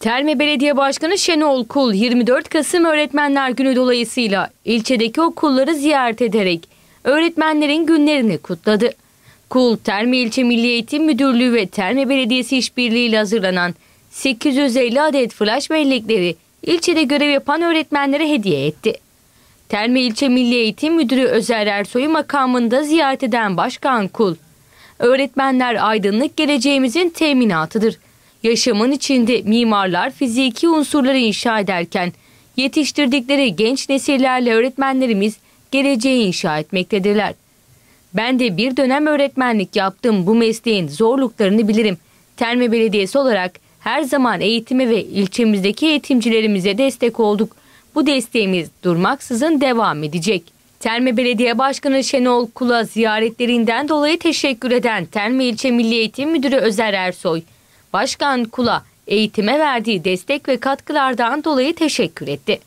Terme Belediye Başkanı Şenol Kul 24 Kasım Öğretmenler Günü dolayısıyla ilçedeki okulları ziyaret ederek öğretmenlerin günlerini kutladı. Kul, Terme İlçe Milli Eğitim Müdürlüğü ve Terme Belediyesi işbirliğiyle hazırlanan 850 adet flash bellekleri ilçede görev yapan öğretmenlere hediye etti. Terme İlçe Milli Eğitim Müdürü Özer Ersoy'u makamında ziyaret eden Başkan Kul, öğretmenler aydınlık geleceğimizin teminatıdır.'' Yaşamın içinde mimarlar fiziki unsurları inşa ederken yetiştirdikleri genç nesillerle öğretmenlerimiz geleceği inşa etmektedirler. Ben de bir dönem öğretmenlik yaptım. Bu mesleğin zorluklarını bilirim. Terme Belediyesi olarak her zaman eğitime ve ilçemizdeki eğitimcilerimize destek olduk. Bu desteğimiz durmaksızın devam edecek. Terme Belediye Başkanı Şenol Kula ziyaretlerinden dolayı teşekkür eden Terme İlçe Milli Eğitim Müdürü Özer Ersoy, Başkan Kula eğitime verdiği destek ve katkılardan dolayı teşekkür etti.